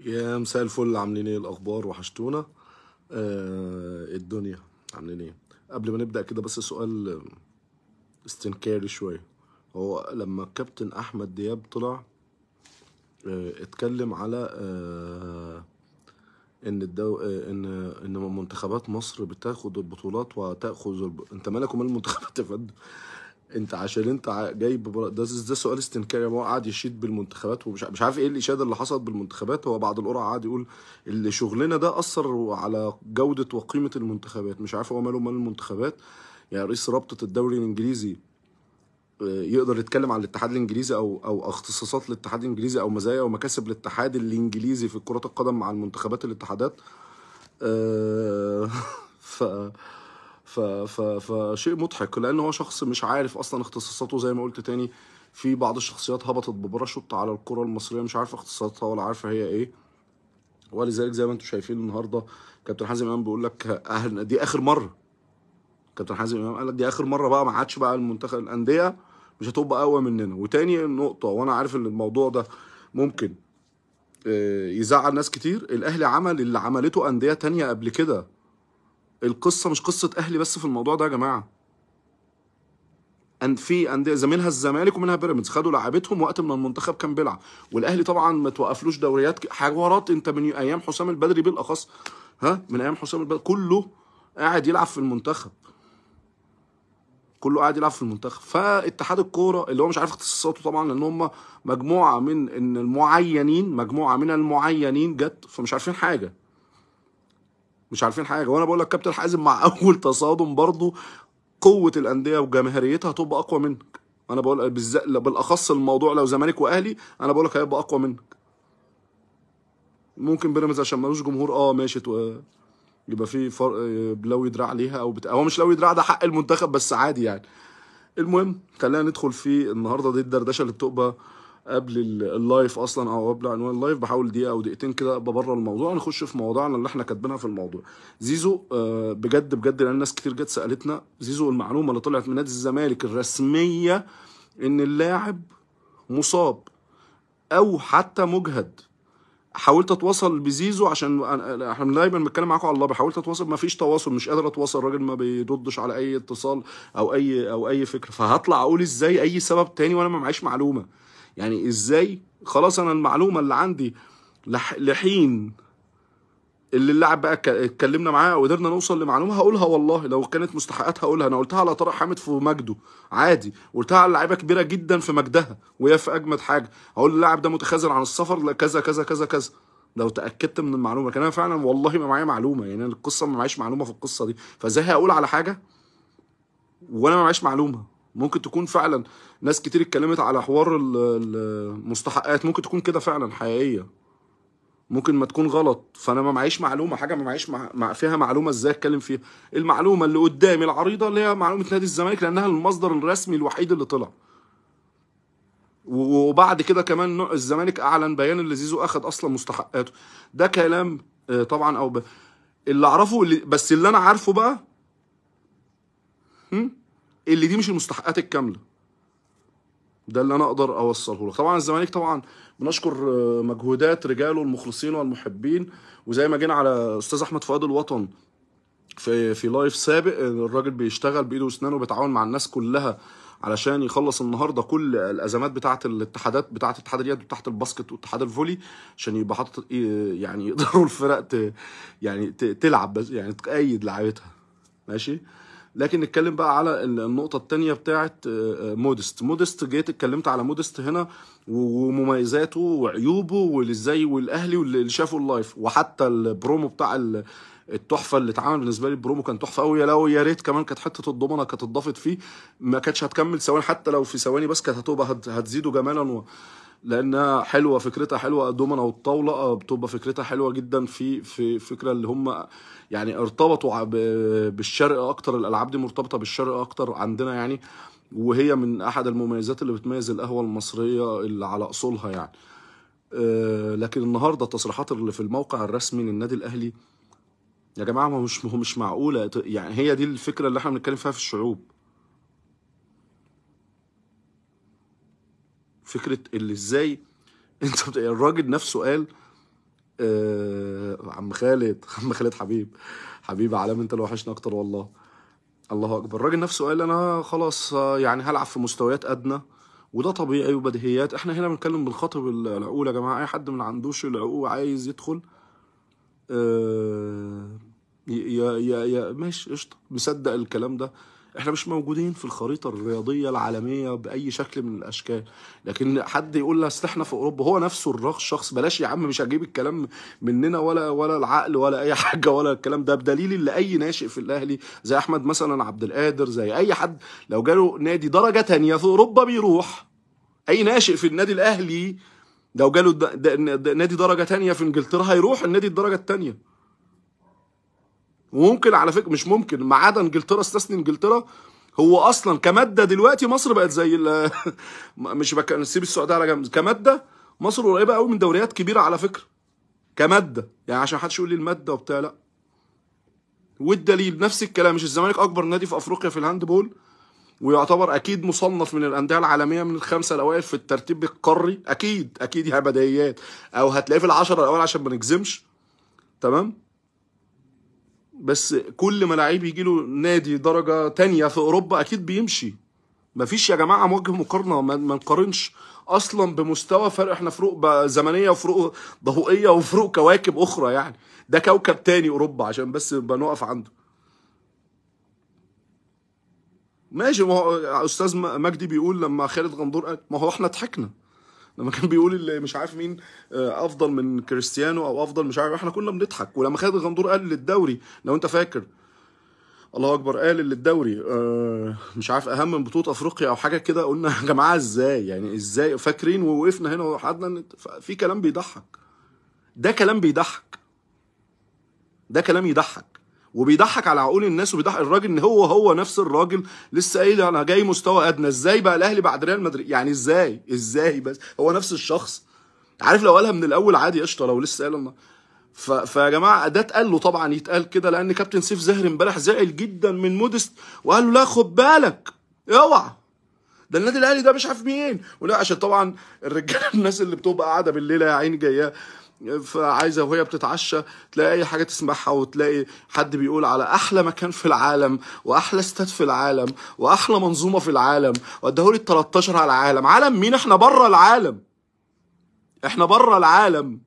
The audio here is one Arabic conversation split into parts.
يا مساء الفل عاملين ايه الاخبار وحشتونا آه الدنيا عاملين ايه قبل ما نبدا كده بس سؤال آه، استنكاري شويه هو لما الكابتن احمد دياب طلع آه اتكلم على آه ان الدو... آه ان ان منتخبات مصر بتاخد البطولات وتاخذ الب... انت مالك ومال المنتخبات يا فندم انت عشان انت جايب ده ده سؤال استنكاري يعني هو قعد يشيد بالمنتخبات ومش مش عارف ايه الاشاده اللي حصلت بالمنتخبات هو بعد القرعه قعد يقول اللي شغلنا ده اثر على جوده وقيمه المنتخبات مش عارف هو ماله مال المنتخبات يعني رئيس رابطه الدوري الانجليزي آه، يقدر يتكلم عن الاتحاد الانجليزي او او اختصاصات الاتحاد الانجليزي او مزايا ومكاسب الاتحاد الانجليزي في كره القدم مع المنتخبات الاتحادات أه ف ف... ف... فشيء مضحك لان هو شخص مش عارف اصلا اختصاصاته زي ما قلت تاني في بعض الشخصيات هبطت ببرشوت على الكره المصريه مش عارفه اختصاصاتها ولا عارفه هي ايه ولذلك زي ما انتم شايفين النهارده كابتن حازم امام بيقول لك اهل دي اخر مره كابتن حازم امام قال لك دي اخر مره بقى ما عادش بقى المنتخب الانديه مش هتبقى اقوى مننا وتاني نقطه وانا عارف ان الموضوع ده ممكن آه، يزعل ناس كتير الاهلي عمل اللي عملته انديه تانية قبل كده القصه مش قصه اهلي بس في الموضوع ده يا جماعه أن في انديه زميلها الزمالك ومنها بيراميدز خدوا لعبتهم وقت من المنتخب كان بيلعب والاهلي طبعا ما توقفلوش دوريات حوارات انت من ايام حسام البدري بالاخص ها من ايام حسام البدري كله قاعد يلعب في المنتخب كله قاعد يلعب في المنتخب فاتحاد الكوره اللي هو مش عارف اختصاصاته طبعا لان هم مجموعه من المعينين مجموعه من المعينين جت فمش عارفين حاجه مش عارفين حاجه وانا بقول لك كابتن حازم مع اول تصادم برضه قوه الانديه وجماهيريتها هتبقى اقوى منك انا بقول بالاخص الموضوع لو زمالك واهلي انا بقول لك هيبقى اقوى منك ممكن بيراميدز عشان ملوش جمهور اه ماشي يبقى في فرق لو دراع ليها او بتاع هو مش لو دراع ده حق المنتخب بس عادي يعني المهم خلينا ندخل في النهارده دي الدردشه اللي بتبقى قبل اللايف اصلا او قبل عنوان اللايف بحاول دقيقه او دقيقتين كده ابقى بره الموضوع نخش في مواضيعنا اللي احنا كاتبينها في الموضوع زيزو آه، بجد بجد لان ناس كتير جت سالتنا زيزو المعلومه اللي طلعت من نادي الزمالك الرسميه ان اللاعب مصاب او حتى مجهد حاولت اتواصل بزيزو عشان احنا دايما بنتكلم معاكم على الله حاولت اتواصل ما فيش تواصل مش قادر اتواصل الراجل ما بيردش على اي اتصال او اي او اي فكره فهطلع اقول ازاي اي سبب تاني وانا ما معيش معلومه يعني ازاي خلاص انا المعلومه اللي عندي لحين اللي اللاعب بقى اتكلمنا معاه وقدرنا نوصل لمعلومه هقولها والله لو كانت مستحقاتها هقولها انا قلتها على طارق حامد في مجده عادي قلتها على لعيبه كبيره جدا في مجدها وهي في اجمد حاجه هقول اللاعب ده متخاذل عن السفر كذا كذا كذا كذا لو تاكدت من المعلومه كان انا فعلا والله ما معايا معلومه يعني انا القصه ما معيش معلومه في القصه دي فازاي هقول على حاجه وانا ما معيش معلومه ممكن تكون فعلا ناس كتير اتكلمت على حوار المستحقات ممكن تكون كده فعلا حقيقيه ممكن ما تكون غلط فانا ما معيش معلومه حاجه ما معيش مع فيها معلومه ازاي اتكلم فيها المعلومه اللي قدامي العريضه اللي هي معلومه نادي الزمالك لانها المصدر الرسمي الوحيد اللي طلع وبعد كده كمان الزمالك اعلن بيان اللي زيزو اخد اصلا مستحقاته ده كلام آه، طبعا او ب... اللي اعرفه اللي بس اللي انا عارفه بقى هم؟ اللي دي مش المستحقات الكامله ده اللي انا اقدر اوصله لك طبعا الزمالك طبعا بنشكر آه، مجهودات رجاله المخلصين والمحبين وزي ما جينا على استاذ احمد فؤاد الوطن في في لايف سابق الراجل بيشتغل بايده واسنانه بيتعاون مع الناس كلها علشان يخلص النهارده كل الازمات بتاعه الاتحادات بتاعه اتحاد اليد بتاعه الباسكت واتحاد الفولي عشان يبقى حاطط يعني يقدروا الفرق ت يعني تلعب يعني تقيد لعيبتها ماشي لكن نتكلم بقى على النقطه التانية بتاعه آه، آه، مودست مودست جيت اتكلمت على مودست هنا ومميزاته وعيوبه والازاي والاهلي واللي شافوا اللايف وحتى البرومو بتاع التحفه اللي اتعمل بالنسبه لي البرومو كان تحفه قوي يا لو يا ريت كمان كانت حته الضمنه كانت اتضافت فيه ما كانتش هتكمل ثواني حتى لو في ثواني بس كانت هتبقى هتزيده جمالا و... لانها حلوه فكرتها حلوه الدومنه والطاوله آه، بتبقى فكرتها حلوه جدا في في فكره اللي هم يعني ارتبطوا بالشرق اكتر الالعاب دي مرتبطه بالشرق اكتر عندنا يعني وهي من احد المميزات اللي بتميز القهوه المصريه اللي على اصولها يعني آه، لكن النهارده التصريحات اللي في الموقع الرسمي للنادي الاهلي يا جماعه ما مش مش معقوله يعني هي دي الفكره اللي احنا بنتكلم فيها في الشعوب فكره اللي ازاي انت الراجل نفسه قال آه عم خالد عم خالد حبيب حبيب علام انت اللي وحشنا اكتر والله الله اكبر الراجل نفسه قال انا خلاص آه، يعني هلعب في مستويات ادنى وده طبيعي وبديهيات احنا هنا بنتكلم بنخاطب العقول يا جماعه اي حد ما عندوش العقول وعايز يدخل آه يا يا يا ماشي قشطه مصدق الكلام ده احنا مش موجودين في الخريطه الرياضيه العالميه باي شكل من الاشكال لكن حد يقول لنا احنا في اوروبا هو نفسه الرخ الشخص بلاش يا عم مش هجيب الكلام مننا ولا ولا العقل ولا اي حاجه ولا الكلام ده بدليل اللي اي ناشئ في الاهلي زي احمد مثلا عبد القادر زي اي حد لو جاله نادي درجه تانية في اوروبا بيروح اي ناشئ في النادي الاهلي لو جاله نادي درجه تانية في انجلترا هيروح النادي الدرجه التانية وممكن على فكره مش ممكن ما عدا انجلترا استثني انجلترا هو اصلا كماده دلوقتي مصر بقت زي مش بك... نسيب السعوديه على جنب كماده مصر قريبه قوي من دوريات كبيره على فكره كماده يعني عشان حدش يقول لي الماده وبتاع لا والدليل نفس الكلام مش الزمالك اكبر نادي في افريقيا في الهاندبول ويعتبر اكيد مصنف من الانديه العالميه من الخمسه الاوائل في الترتيب القاري اكيد اكيد يا بديهيات او هتلاقيه في العشره الاوائل عشان ما نجزمش تمام بس كل ما لعيب يجي له نادي درجه تانية في اوروبا اكيد بيمشي مفيش يا جماعه موجه مقارنه ما نقارنش اصلا بمستوى فرق احنا فروق زمنيه وفروق ضوئيه وفروق كواكب اخرى يعني ده كوكب تاني اوروبا عشان بس بنقف عنده ماشي ما هو استاذ مجدي بيقول لما خالد غندور قال ما هو احنا ضحكنا لما كان بيقول اللي مش عارف مين آه، افضل من كريستيانو او افضل مش عارف احنا كنا بنضحك ولما خالد الغندور قال للدوري لو انت فاكر الله اكبر قال للدوري آه مش عارف اهم من بطوله افريقيا او حاجه كده قلنا يا جماعه ازاي يعني ازاي فاكرين ووقفنا هنا وقعدنا في كلام بيضحك ده كلام بيضحك ده كلام يضحك وبيضحك على عقول الناس وبيضحك الراجل ان هو هو نفس الراجل لسه قايل انا جاي مستوى ادنى ازاي بقى الاهلي بعد ريال مدريد يعني ازاي ازاي بس هو نفس الشخص عارف لو قالها من الاول عادي قشطه لو لسه قال ف... فيا جماعه ده اتقال له طبعا يتقال كده لان كابتن سيف زهر امبارح زعل جدا من مودست وقال له لا خد بالك اوعى ده النادي الاهلي ده مش عارف مين ولا عشان طبعا الرجاله الناس اللي بتبقى قاعده بالليل يا عيني جايه فعايزه وهي بتتعشى تلاقي اي حاجه تسمعها وتلاقي حد بيقول على احلى مكان في العالم واحلى استاد في العالم واحلى منظومه في العالم واداهولي ال 13 على العالم عالم مين احنا بره العالم احنا بره العالم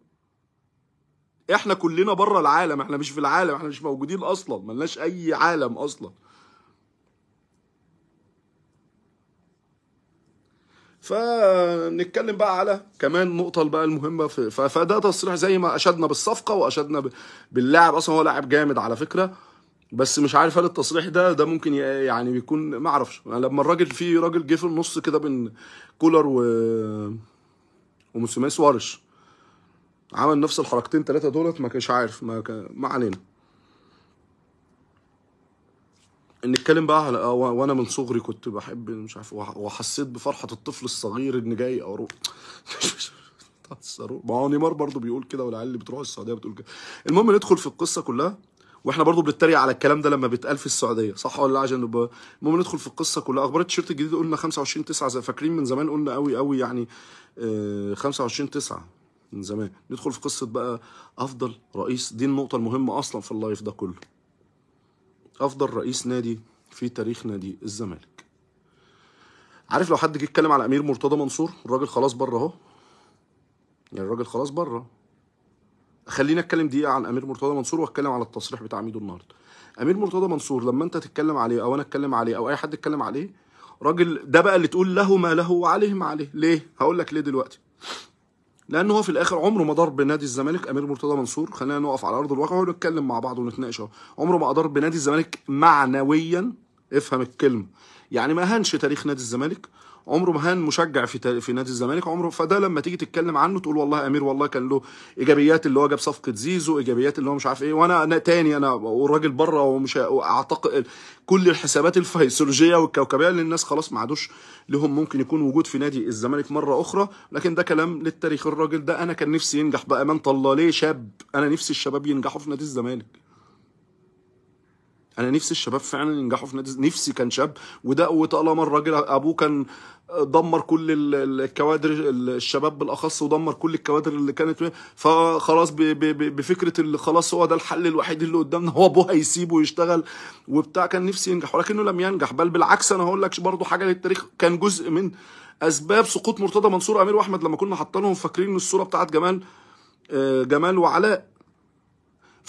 احنا كلنا بره العالم احنا مش في العالم احنا مش موجودين اصلا ملناش اي عالم اصلا فنتكلم بقى على كمان نقطة بقى المهمة في فده تصريح زي ما أشدنا بالصفقة وأشدنا باللاعب أصلا هو لاعب جامد على فكرة بس مش عارف هل التصريح ده ده ممكن يعني بيكون ما اعرفش يعني لما الراجل في راجل جه في النص كده بين كولر و وموسيماني سوارش عمل نفس الحركتين ثلاثه دولت ما كانش عارف ما, ما علينا نتكلم بقى على آه، وانا من صغري كنت بحب مش عارف وحسيت بفرحه الطفل الصغير ان جاي اروح ما هو نيمار برضه بيقول كده والعيال اللي بتروح السعوديه بتقول كده المهم ندخل في القصه كلها واحنا برضه بنتريق على الكلام ده لما بيتقال في السعوديه صح ولا لا عشان المهم ندخل في القصه كلها اخبار التيشيرت الجديد قلنا 25 9 زي فاكرين من زمان قلنا قوي قوي يعني 25 آه، 9 من زمان ندخل في قصه بقى افضل رئيس دي النقطه المهمه اصلا في اللايف ده كله افضل رئيس نادي في تاريخ نادي الزمالك عارف لو حد جه يتكلم على امير مرتضى منصور الراجل خلاص بره اهو يعني الراجل خلاص بره خلينا اتكلم دقيقه عن امير مرتضى منصور واتكلم على التصريح بتاع ميدو النهارده امير مرتضى منصور لما انت تتكلم عليه او انا اتكلم عليه او اي حد يتكلم عليه راجل ده بقى اللي تقول له ما له وعليه ما عليه ليه هقول لك ليه دلوقتي لان هو في الاخر عمره ما ضرب بنادي الزمالك امير مرتضى منصور خلينا نقف على ارض الواقع ونتكلم مع بعض ونتناقش عمره ما ضرب بنادي الزمالك معنويا افهم الكلمه يعني ما هنش تاريخ نادي الزمالك عمره ما كان مشجع في في نادي الزمالك عمره فده لما تيجي تتكلم عنه تقول والله امير والله كان له ايجابيات اللي هو جاب صفقه زيزو ايجابيات اللي هو مش عارف ايه وانا انا تاني انا والراجل بره ومش اعتقد كل الحسابات الفيسيولوجيه والكوكبيه اللي الناس خلاص ما عادوش لهم ممكن يكون وجود في نادي الزمالك مره اخرى لكن ده كلام للتاريخ الراجل ده انا كان نفسي ينجح بامان الله ليه شاب انا نفسي الشباب ينجحوا في نادي الزمالك انا نفسي الشباب فعلا ينجحوا في نادي نفسي كان شاب وده وطالما الراجل ابوه كان آه، دمر كل الكوادر الشباب بالاخص ودمر كل الكوادر اللي كانت فخلاص بفكره اللي خلاص هو ده الحل الوحيد اللي قدامنا هو ابوه هيسيبه ويشتغل وبتاع كان نفسي ينجح ولكنه لم ينجح بل بالعكس انا هقول لك برضه حاجه للتاريخ كان جزء من اسباب سقوط مرتضى منصور امير واحمد لما كنا حاطينهم فاكرين الصوره بتاعت جمال آه، جمال وعلاء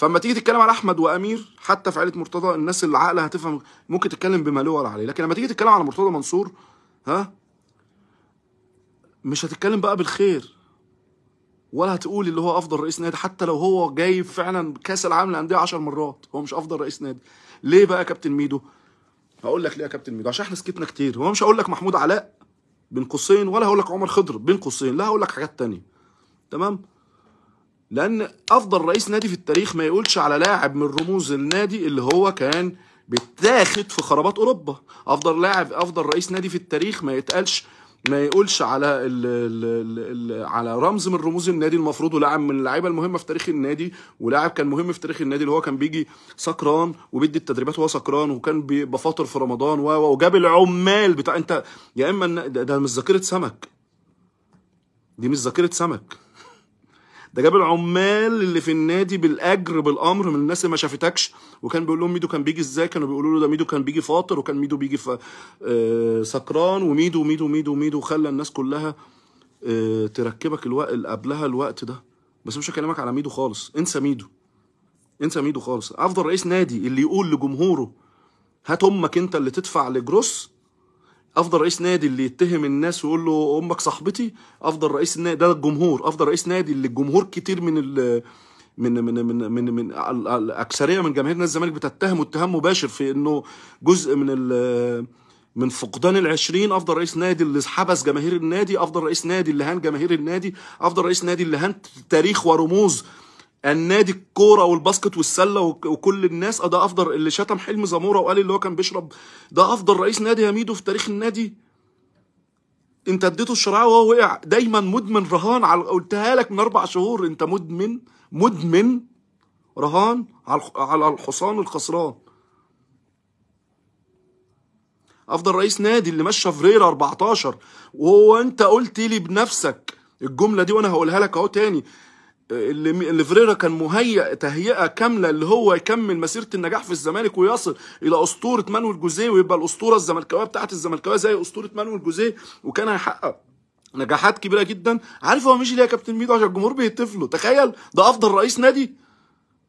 فاما تيجي تتكلم على احمد وامير حتى في عائله مرتضى الناس اللي عقلها هتفهم ممكن تتكلم بما له ولا عليه لكن لما تيجي تتكلم على مرتضى منصور ها مش هتتكلم بقى بالخير ولا هتقول اللي هو افضل رئيس نادي حتى لو هو جايب فعلا كاس العالم للانديه 10 مرات هو مش افضل رئيس نادي ليه بقى يا كابتن ميدو هقول لك ليه يا كابتن ميدو عشان احنا سكتنا كتير هو مش هقول لك محمود علاء بين قوسين ولا هقول لك عمر خضر بين قوسين لا هقول لك حاجات تانية تمام لان افضل رئيس نادي في التاريخ ما يقولش على لاعب من رموز النادي اللي هو كان بيتاخد في خرابات اوروبا افضل لاعب افضل رئيس نادي في التاريخ ما يتقالش ما يقولش على ال ال ال الـ على رمز من رموز النادي المفروض ولاعب من اللعيبه المهمه في تاريخ النادي ولاعب كان مهم في تاريخ النادي اللي هو كان بيجي سكران وبيدي التدريبات وهو سكران وكان بفاطر في رمضان و وجاب العمال بتاع انت يا اما ده مش ذاكره سمك دي مش ذاكره سمك ده جاب العمال اللي في النادي بالاجر بالامر من الناس اللي ما شافتكش وكان بيقول لهم ميدو كان بيجي ازاي كانوا بيقولوا له ده ميدو كان بيجي فاطر وكان ميدو بيجي ف... آه، سكران وميدو ميدو ميدو ميدو خلى الناس كلها آه، تركبك الوقت قبلها الوقت ده بس مش هكلمك على ميدو خالص انسى ميدو انسى ميدو خالص افضل رئيس نادي اللي يقول لجمهوره هات امك انت اللي تدفع لجروس افضل رئيس نادي اللي يتهم الناس ويقول له امك صاحبتي افضل رئيس نادي ده الجمهور افضل رئيس نادي اللي الجمهور كتير من ال من من من من, من الاكثريه من جماهير نادي الزمالك بتتهمه اتهام مباشر في انه جزء من ال من فقدان ال20 افضل رئيس نادي اللي حبس جماهير النادي افضل رئيس نادي اللي هان جماهير النادي افضل رئيس نادي اللي هان تاريخ ورموز النادي الكوره والباسكت والسله وكل الناس آه، ده افضل اللي شتم حلم زموره وقال اللي هو كان بيشرب ده افضل رئيس نادي يا ميدو في تاريخ النادي انت اديته الشرعيه وهو وقع دايما مدمن رهان على قلتها لك من اربع شهور انت مدمن مدمن رهان على الحصان الخسران افضل رئيس نادي اللي مشى فريرا 14 وهو انت قلت لي بنفسك الجمله دي وانا هقولها لك اهو تاني اللي فريرا كان مهيئ تهيئه كامله اللي هو يكمل مسيره النجاح في الزمالك ويصل الى اسطوره مانويل جوزيه ويبقى الاسطوره الزملكاويه بتاعه الزملكاويه زي اسطوره مانويل جوزيه وكان هيحقق نجاحات كبيره جدا عارف هو مشي ليه يا كابتن ميدو عشان الجمهور بيهتف له تخيل ده افضل رئيس نادي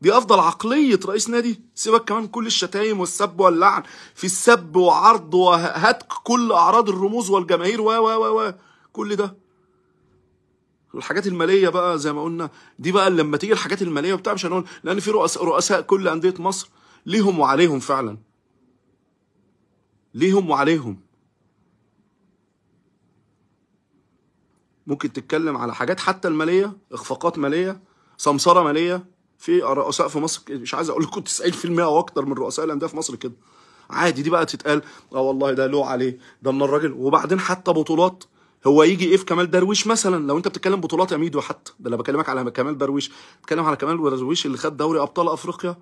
دي افضل عقليه رئيس نادي سيبك كمان كل الشتايم والسب واللعن في السب وعرض وهتك كل اعراض الرموز والجماهير و و و كل ده الحاجات الماليه بقى زي ما قلنا دي بقى لما تيجي الحاجات الماليه وبتاع مش هنقول لان في رؤساء رؤساء كل انديه مصر ليهم وعليهم فعلا ليهم وعليهم ممكن تتكلم على حاجات حتى الماليه اخفاقات ماليه سمسره ماليه في رؤساء في مصر مش عايز اقول لكم 90% او من رؤساء الانديه في مصر كده عادي دي بقى تتقال اه والله ده له عليه ده من الراجل وبعدين حتى بطولات هو يجي ايه في كمال درويش مثلا لو انت بتتكلم بطولات اميدو حتى ده انا بكلمك على كمال درويش بتكلم على كمال درويش اللي خد دوري ابطال افريقيا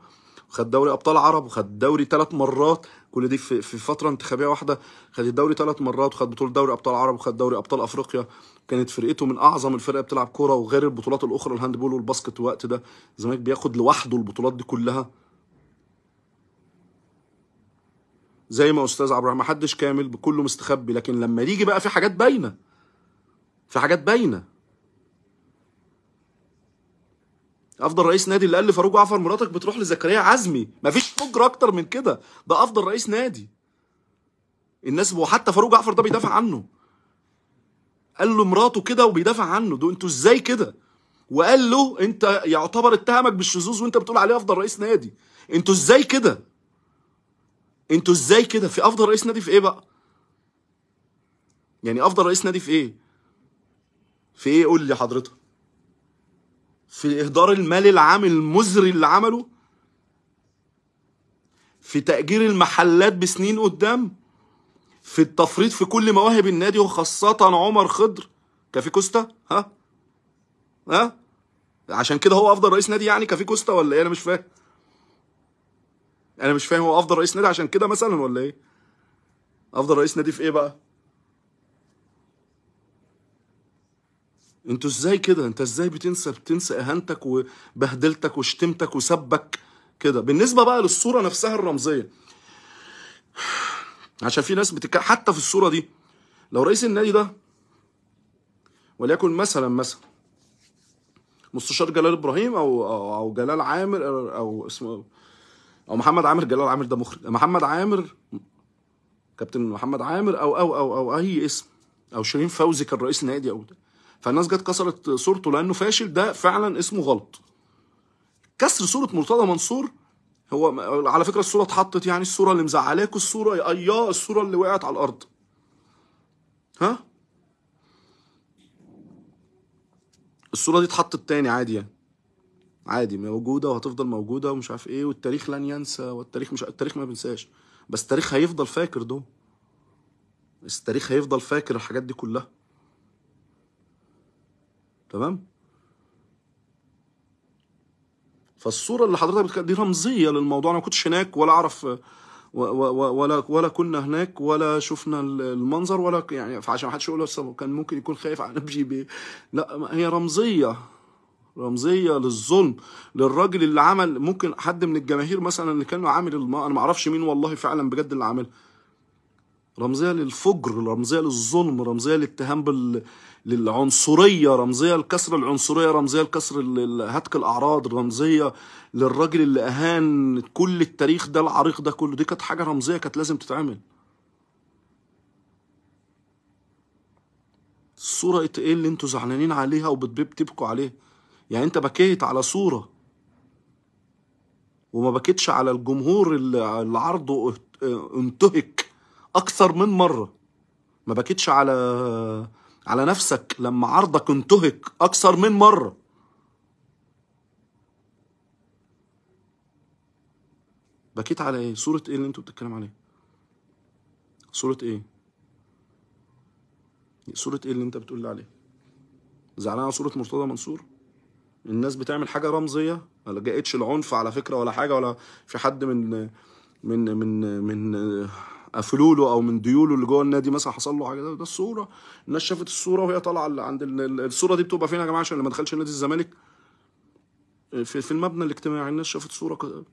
وخد دوري ابطال عرب وخد دوري ثلاث مرات كل دي في, في فتره انتخابيه واحده خد الدوري ثلاث مرات وخد بطوله دوري ابطال عرب وخد دوري ابطال افريقيا كانت فرقته من اعظم الفرق بتلعب كوره وغير البطولات الاخرى الهاندبول والباسكت الوقت ده الزمالك بياخد لوحده البطولات دي كلها زي ما استاذ عبد الرحمن محدش كامل بكله مستخبي لكن لما يجي بقى في حاجات باينه في حاجات باينه افضل رئيس نادي اللي قال لفاروق جعفر مراتك بتروح لزكريا عزمي مفيش فجر اكتر من كده ده افضل رئيس نادي الناس وحتى فاروق جعفر ده بيدافع عنه قال له مراته كده وبيدافع عنه ده انتوا ازاي كده وقال له انت يعتبر اتهمك بالشذوذ وانت بتقول عليه افضل رئيس نادي انتوا ازاي كده انتوا ازاي كده في افضل رئيس نادي في ايه بقى يعني افضل رئيس نادي في ايه في ايه قول لي حضرتك في اهدار المال العام المزري اللي عمله في تأجير المحلات بسنين قدام في التفريط في كل مواهب النادي وخاصة عمر خضر كافي كوستا ها ها عشان كده هو افضل رئيس نادي يعني كافي كوستا ولا ايه انا مش فاهم انا مش فاهم هو افضل رئيس نادي عشان كده مثلا ولا ايه افضل رئيس نادي في ايه بقى انتوا ازاي كده انت ازاي بتنسى بتنسى اهانتك وبهدلتك وشتمتك وسبك كده بالنسبه بقى للصوره نفسها الرمزيه عشان في ناس بتك... حتى في الصوره دي لو رئيس النادي ده وليكن مثلا مثلا مستشار جلال ابراهيم او او, جلال عامر او اسمه إيه؟ او محمد عامر جلال عامر ده مخرج محمد عامر كابتن محمد عامر او او او او اي اسم او شيرين فوزي كان رئيس نادي او ده فالناس جت كسرت صورته لانه فاشل ده فعلا اسمه غلط كسر صوره مرتضى منصور هو على فكره الصوره اتحطت يعني الصوره اللي مزعلاكوا الصوره اياه الصوره اللي وقعت على الارض ها الصوره دي اتحطت تاني عادي يعني عادي موجوده وهتفضل موجوده ومش عارف ايه والتاريخ لن ينسى والتاريخ مش التاريخ ما بينساش بس التاريخ هيفضل فاكر ده التاريخ هيفضل فاكر الحاجات دي كلها تمام فالصوره اللي حضرتك بتك... دي رمزيه للموضوع انا ما كنتش هناك ولا اعرف و... و... ولا ولا كنا هناك ولا شفنا المنظر ولا يعني فعشان ما حدش يقول كان ممكن يكون خايف على نبجي بي لا هي رمزيه رمزيه للظلم للراجل اللي عمل ممكن حد من الجماهير مثلا اللي كان عامل الم... انا ما اعرفش مين والله فعلا بجد اللي عاملها رمزيه للفجر رمزيه للظلم رمزيه للاتهام بال للعنصريه رمزيه الكسر العنصريه رمزيه الكسر هتك الاعراض رمزيه للراجل اللي اهان كل التاريخ ده العريق ده كله دي كانت حاجه رمزيه كانت لازم تتعمل الصورة ايه اللي انتوا زعلانين عليها وبتبكوا عليها يعني انت بكيت على صورة وما بكيتش على الجمهور اللي عرضه انتهك اكثر من مرة ما بكيتش على على نفسك لما عرضك انتهك أكثر من مرة بكيت على ايه؟ صورة ايه اللي انتوا بتتكلم عليها؟ صورة ايه؟ صورة ايه اللي انت بتقول عليها؟ زعلان على صورة مرتضى منصور؟ الناس بتعمل حاجة رمزية ما لجأتش العنف على فكرة ولا حاجة ولا في حد من من من من له او من ديوله اللي جوه النادي مثلا حصل له حاجه ده, ده الصوره الناس شافت الصوره وهي طالعه عند الصوره دي بتبقى فين يا جماعه عشان اللي ما دخلش نادي الزمالك في, في المبنى الاجتماعي الناس شافت صوره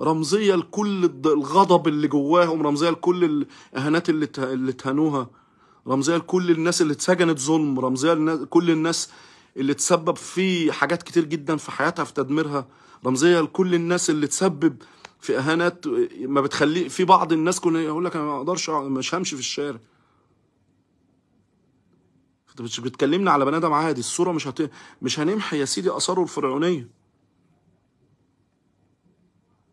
رمزيه لكل الغضب اللي جواهم رمزيه لكل الاهانات اللي اللي اتهانوها رمزيه لكل الناس اللي اتسجنت ظلم رمزيه لكل الناس اللي تسبب في حاجات كتير جدا في حياتها في تدميرها رمزيه لكل الناس اللي تسبب في اهانات ما بتخلي في بعض الناس كنا يقول لك انا ما اقدرش مش همشي في الشارع انت مش بتكلمنا على بني ادم عادي الصوره مش هت... مش هنمحي يا سيدي اثاره الفرعونيه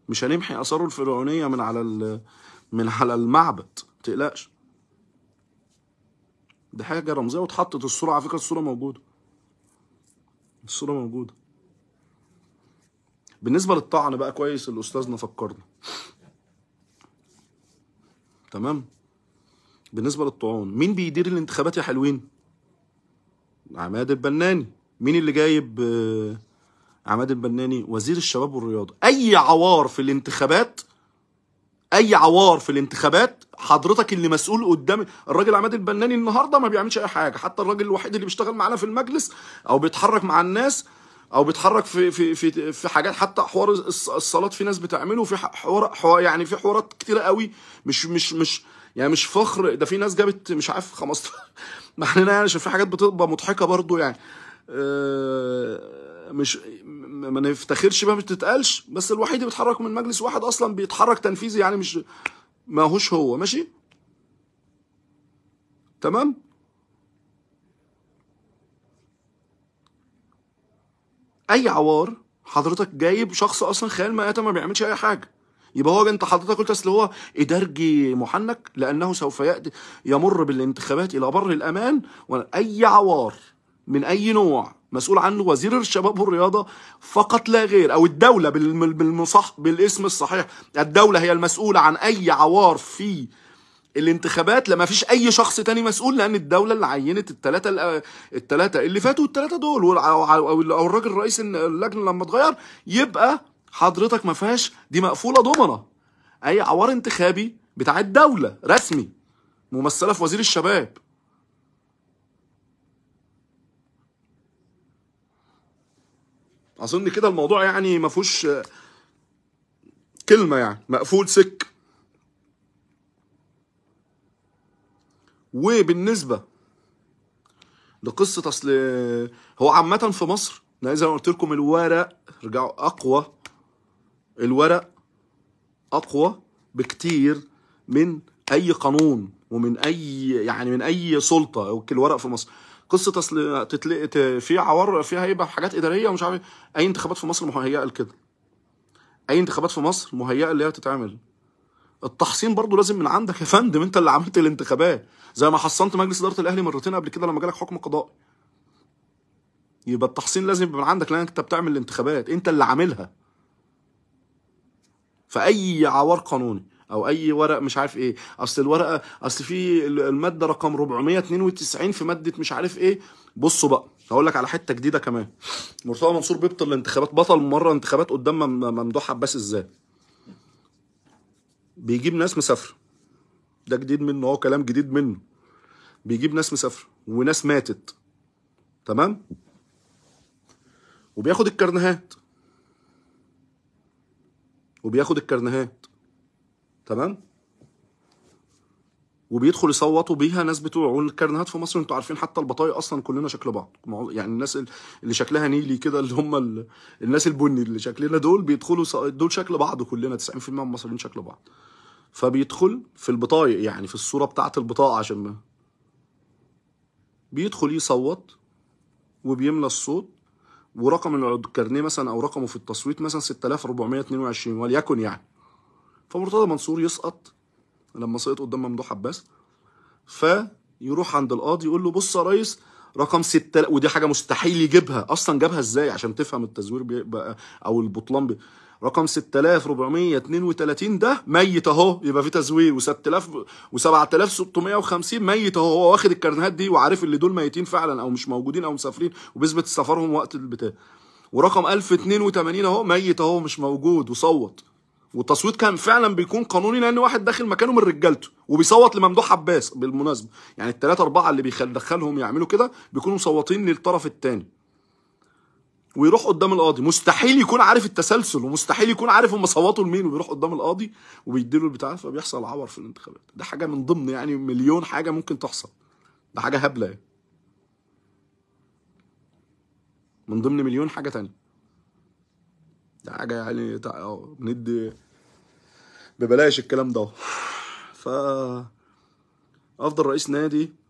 مش هنمحي اثاره الفرعونيه من على ال... من على المعبد ما تقلقش دي حاجه رمزيه واتحطت الصوره على فكره الصوره موجوده الصوره موجوده بالنسبه للطعن بقى كويس اللي استاذنا فكرنا تمام بالنسبه للطعون مين بيدير الانتخابات يا حلوين عماد البناني مين اللي جايب آه، عماد البناني وزير الشباب والرياضه اي عوار في الانتخابات اي عوار في الانتخابات حضرتك اللي مسؤول قدام الراجل عماد البناني النهارده ما بيعملش اي حاجه حتى الراجل الوحيد اللي بيشتغل معانا في المجلس او بيتحرك مع الناس او بيتحرك في في في في حاجات حتى حوار الصلاه في ناس بتعمله في حوار, حوار يعني في حوارات كتيره قوي مش مش مش يعني مش فخر ده في ناس جابت مش عارف 15 ما احنا يعني عشان في حاجات بتبقى مضحكه برضو يعني آه، مش ما نفتخرش بقى ما بتتقالش بس الوحيد بيتحرك من مجلس واحد اصلا بيتحرك تنفيذي يعني مش ماهوش هو ماشي تمام اي عوار حضرتك جايب شخص اصلا خيال اتى ما بيعملش اي حاجه يبقى هو انت حضرتك قلت اصل هو ادارجي محنك لانه سوف يأتي يمر بالانتخابات الى بر الامان اي عوار من اي نوع مسؤول عنه وزير الشباب والرياضه فقط لا غير او الدوله بالمصح بالاسم الصحيح الدوله هي المسؤوله عن اي عوار في الانتخابات لما فيش اي شخص تاني مسؤول لان الدوله اللي عينت الثلاثه الثلاثه اللي فاتوا الثلاثه دول او الراجل رئيس اللجنه لما اتغير يبقى حضرتك ما فيهاش دي مقفوله ضمنه اي عوار انتخابي بتاع الدوله رسمي ممثله في وزير الشباب اظن كده الموضوع يعني ما فيهوش كلمه يعني مقفول سك وبالنسبه لقصه اصل هو عامه في مصر زي ما قلت لكم الورق رجعوا اقوى الورق اقوى بكتير من اي قانون ومن اي يعني من اي سلطه الورق في مصر قصه اصل تتلقى في عوار فيها هيبقى حاجات اداريه ومش عارف إيه. اي انتخابات في مصر مهيئه لكده اي انتخابات في مصر مهيئه اللي هي تتعمل التحصين برضه لازم من عندك يا فندم انت اللي عملت الانتخابات زي ما حصنت مجلس اداره الاهلي مرتين قبل كده لما جالك حكم قضائي يبقى التحصين لازم يبقى من عندك لان انت بتعمل الانتخابات انت اللي عاملها فاي عوار قانوني او اي ورق مش عارف ايه اصل الورقه اصل في الماده رقم 492 في ماده مش عارف ايه بصوا بقى هقول لك على حته جديده كمان مرتضى منصور بيبطل الانتخابات بطل مره انتخابات قدام ممدوح عباس ازاي بيجيب ناس مسافره ده جديد منه هو كلام جديد منه بيجيب ناس مسافره وناس ماتت تمام وبياخد الكرنهات وبياخد الكرنهات تمام وبيدخل يصوتوا بيها ناس بتوع والكرنهات في مصر انتوا عارفين حتى البطايق اصلا كلنا شكل بعض يعني الناس اللي شكلها نيلي كده اللي هم ال... الناس البني اللي شكلنا دول بيدخلوا دول شكل بعض كلنا 90% من المصريين شكل بعض فبيدخل في البطايق يعني في الصورة بتاعة البطاقة عشان ما بيدخل يصوت وبيملى الصوت ورقم الكارنيه مثلا او رقمه في التصويت مثلا 6422 وليكن يعني فمرتضى منصور يسقط لما سقط قدام ممدوح عباس فيروح عند القاضي يقول له بص يا ريس رقم 6 ودي حاجه مستحيل يجيبها اصلا جابها ازاي عشان تفهم التزوير بيبقى او البطلان بي رقم 6432 ده ميت اهو يبقى في تزوير و6000 و7650 ميت اهو هو واخد الكارنيهات دي وعارف اللي دول ميتين فعلا او مش موجودين او مسافرين وبيثبت سفرهم وقت البتاع ورقم 1082 اهو ميت اهو مش موجود وصوت والتصويت كان فعلا بيكون قانوني لان واحد داخل مكانه من رجالته وبيصوت لممدوح عباس بالمناسبه يعني الثلاثه اربعه اللي بيدخلهم يعملوا كده بيكونوا مصوتين للطرف الثاني ويروح قدام القاضي مستحيل يكون عارف التسلسل ومستحيل يكون عارف هم صوتوا لمين وبيروح قدام القاضي وبيديله البتاع فبيحصل عور في الانتخابات ده حاجه من ضمن يعني مليون حاجه ممكن تحصل ده حاجه هبله يعني. من ضمن مليون حاجه تانية ده حاجه يعني اه بندي ببلاش الكلام ده ف افضل رئيس نادي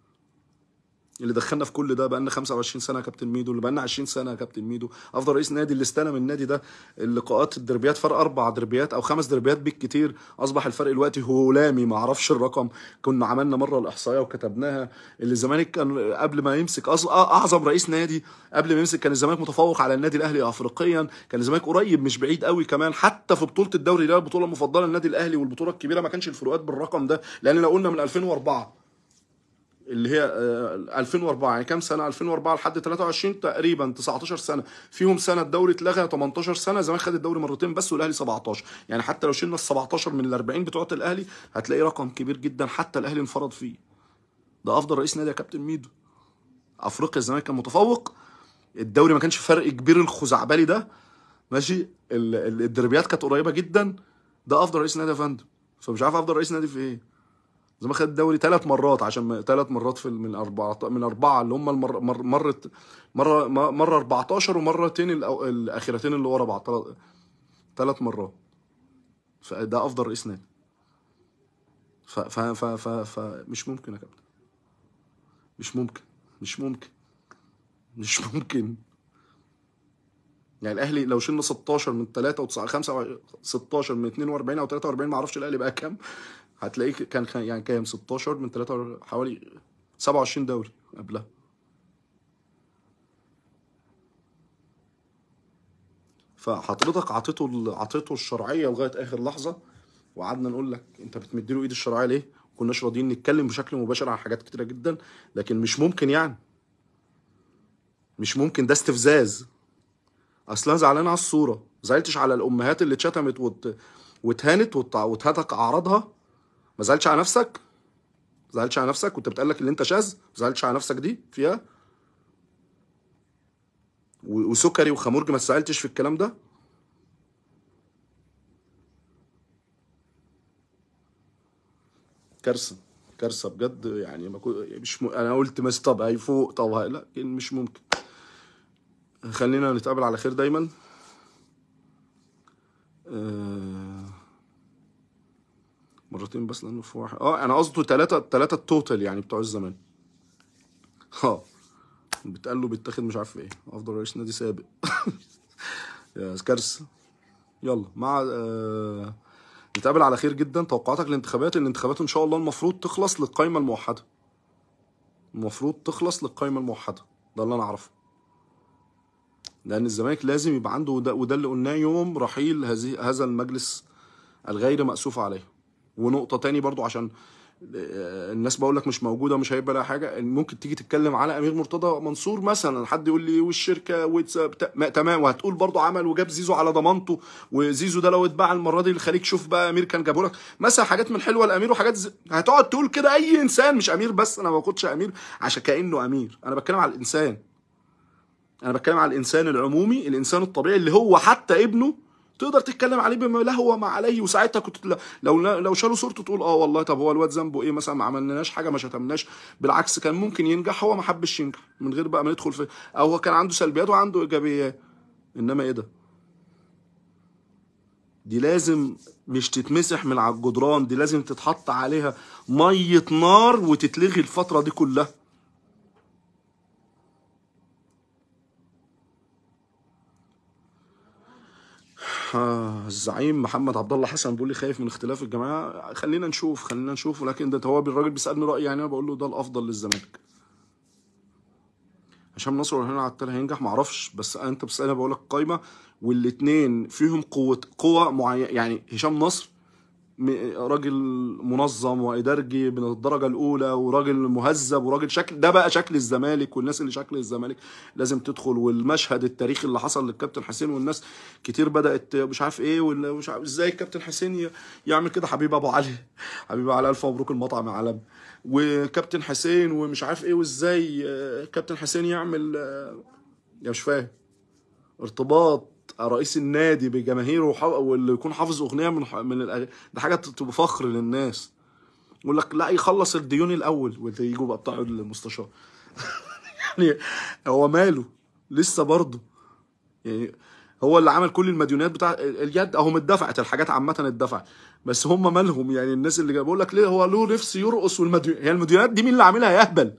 اللي دخلنا في كل ده بقى لنا 25 سنه يا كابتن ميدو اللي بقى لنا 20 سنه يا كابتن ميدو افضل رئيس نادي اللي استلم النادي ده اللقاءات الدربيات فرق اربع دربيات او خمس دربيات بالكتير اصبح الفرق دلوقتي هولامي ما اعرفش الرقم كنا عملنا مره الاحصائيه وكتبناها اللي الزمالك كان قبل ما يمسك اعظم رئيس نادي قبل ما يمسك كان الزمالك متفوق على النادي الاهلي افريقيا كان الزمالك قريب مش بعيد قوي كمان حتى في بطوله الدوري اللي هي البطوله المفضله للنادي الاهلي والبطوله الكبيره ما كانش الفروقات بالرقم ده لان لو قلنا من 2004 اللي هي 2004 آه، يعني كام سنه 2004 لحد 23 تقريبا 19 سنه فيهم سنه الدوري اتلغى 18 سنه الزمالك خد الدوري مرتين بس والاهلي 17 يعني حتى لو شلنا ال 17 من ال 40 بتوعه الاهلي هتلاقي رقم كبير جدا حتى الاهلي انفرض فيه ده افضل رئيس نادي يا كابتن ميدو افريقيا الزمالك كان متفوق الدوري ما كانش فرق كبير الخزعبلي ده ماشي الدربيات كانت قريبه جدا ده افضل رئيس نادي يا فندم فمش عارف افضل رئيس نادي في ايه ما خد الدوري ثلاث مرات عشان ثلاث مرات في من أربعة من أربعة اللي هم المر مر مرة مرة مرة 14 ومرتين الأخيرتين اللي ورا بعض ثلاث مرات فده أفضل رئيس نادي ف ف ف ف مش ممكن يا كابتن مش ممكن مش ممكن مش ممكن يعني الاهلي لو شلنا 16 من 3 و 9 5 16 من 42 او 43 ما اعرفش الاهلي بقى كام هتلاقيه كان يعني كام 16 من 3 حوالي 27 دوري قبلها فحضرتك عطيته عطيته الشرعيه لغايه اخر لحظه وقعدنا نقول لك انت له ايد الشرعيه ليه؟ ما كناش راضيين نتكلم بشكل مباشر عن حاجات كتيره جدا لكن مش ممكن يعني مش ممكن ده استفزاز اصلا زعلان على الصوره زعلتش على الامهات اللي اتشتمت وت... وتهانت وت... وتهتك اعراضها ما زعلتش على نفسك ما زعلتش على نفسك وانت بتقلك اللي انت شاذ ما زعلتش على نفسك دي فيها وسكري وخمورج ما تسألتش في الكلام ده كارثه كارثه بجد يعني ما مش م... انا قلت بس طب هيفوق طب هي... لا مش ممكن خلينا نتقابل على خير دايما أه... مرتين بس لانه في واحد اه انا قصده ثلاثه ثلاثه التوتال يعني بتوع الزمان اه بتقال له بيتاخد مش عارف ايه افضل رئيس نادي سابق يا كارثه يلا مع آه نتقابل على خير جدا توقعاتك للانتخابات الانتخابات ان شاء الله المفروض تخلص للقائمه الموحده المفروض تخلص للقائمه الموحده ده اللي انا اعرفه لان الزمالك لازم يبقى عنده وده, وده اللي قلناه يوم رحيل هذه هذا المجلس الغير مأسوف عليه ونقطه تاني برضو عشان آه، الناس بقول لك مش موجوده مش هيبقى لها حاجه ممكن تيجي تتكلم على امير مرتضى منصور مثلا حد يقول لي والشركه واتساب تمام وهتقول برضه عمل وجاب زيزو على ضمانته وزيزو ده لو اتباع المره دي للخليج شوف بقى امير كان جابه لك مثلا حاجات من حلوه الامير وحاجات ز... هتقعد تقول كده اي انسان مش امير بس انا ما باخدش امير عشان كانه امير انا بتكلم على الانسان انا بتكلم على الانسان العمومي الانسان الطبيعي اللي هو حتى ابنه تقدر تتكلم عليه بما له وما عليه وساعتها كنت لو لو شالوا صورته تقول اه والله طب هو الواد ذنبه ايه مثلا ما عملناش حاجه ما شتمناش بالعكس كان ممكن ينجح هو ما حبش ينجح من غير بقى ما ندخل في او هو كان عنده سلبيات وعنده ايجابيات انما ايه ده دي لازم مش تتمسح من على الجدران دي لازم تتحط عليها ميه نار وتتلغي الفتره دي كلها آه، الزعيم محمد عبد الله حسن بيقول لي خايف من اختلاف الجماعه خلينا نشوف خلينا نشوف ولكن ده هو الراجل بيسالني رايي يعني انا بقول له ده الافضل للزمالك هشام نصر هنا على التالي هينجح معرفش بس انت بتسالني بقول لك قايمه والاثنين فيهم قوه قوه معينه يعني هشام نصر راجل منظم وادارجي من الدرجه الاولى وراجل مهذب وراجل شكل ده بقى شكل الزمالك والناس اللي شكل الزمالك لازم تدخل والمشهد التاريخي اللي حصل للكابتن حسين والناس كتير بدات مش عارف ايه ومش عارف ازاي الكابتن حسين يعمل كده حبيب ابو علي حبيب علي الف مبروك المطعم علم وكابتن حسين ومش عارف ايه وازاي آه، كابتن حسين يعمل آه، يا مش فاهم ارتباط رئيس النادي بجماهيره واللي يكون حافظ اغنيه من من الأغ... ده حاجه تبقى فخر للناس يقول لك لا يخلص الديون الاول ويجوا بقى بتاع المستشار يعني هو ماله لسه برضه يعني هو اللي عمل كل المديونات بتاع اليد اهم اتدفعت الحاجات عامه اتدفعت بس هم مالهم يعني الناس اللي بقول لك ليه هو له نفس يرقص والمديون هي المديونيات المديونات دي مين اللي عاملها يا اهبل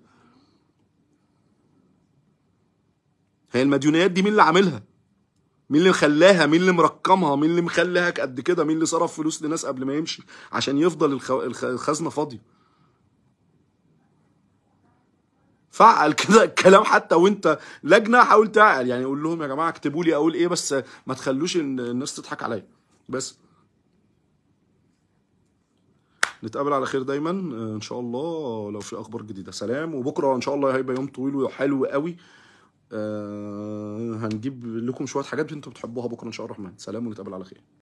هي المديونات دي مين اللي عاملها مين اللي مخلاها مين اللي مرقمها مين اللي مخليها قد كده مين اللي صرف فلوس لناس قبل ما يمشي عشان يفضل الخزنه فاضيه فعل كده الكلام حتى وانت لجنه حاول تعقل يعني قول لهم يا جماعه اكتبوا لي اقول ايه بس ما تخلوش الناس تضحك عليا بس نتقابل على خير دايما آه، ان شاء الله لو في اخبار جديده سلام وبكره ان شاء الله هيبقى يوم طويل وحلو قوي آه، هنجيب لكم شويه حاجات انتوا بتحبوها بكره ان شاء الله الرحمن سلام ونتقابل على خير